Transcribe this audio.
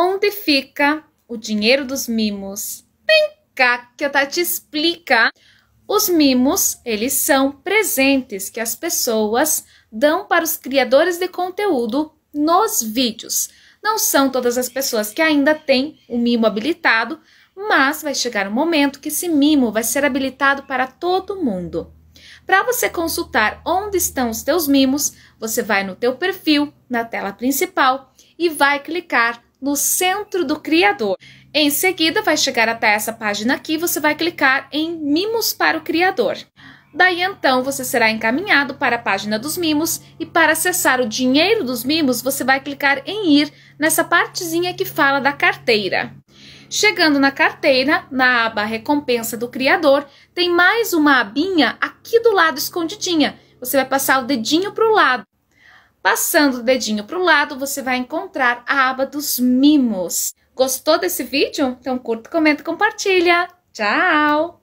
Onde fica o dinheiro dos mimos? Vem cá que a tá te explica. Os mimos, eles são presentes que as pessoas dão para os criadores de conteúdo nos vídeos. Não são todas as pessoas que ainda têm o mimo habilitado, mas vai chegar um momento que esse mimo vai ser habilitado para todo mundo. Para você consultar onde estão os teus mimos, você vai no teu perfil, na tela principal, e vai clicar no centro do criador. Em seguida, vai chegar até essa página aqui, você vai clicar em Mimos para o Criador. Daí então você será encaminhado para a página dos mimos e para acessar o dinheiro dos mimos, você vai clicar em ir nessa partezinha que fala da carteira. Chegando na carteira, na aba Recompensa do Criador, tem mais uma abinha aqui do lado escondidinha. Você vai passar o dedinho para o lado Passando o dedinho para um lado, você vai encontrar a aba dos mimos. Gostou desse vídeo? Então curta, comenta, compartilha. Tchau!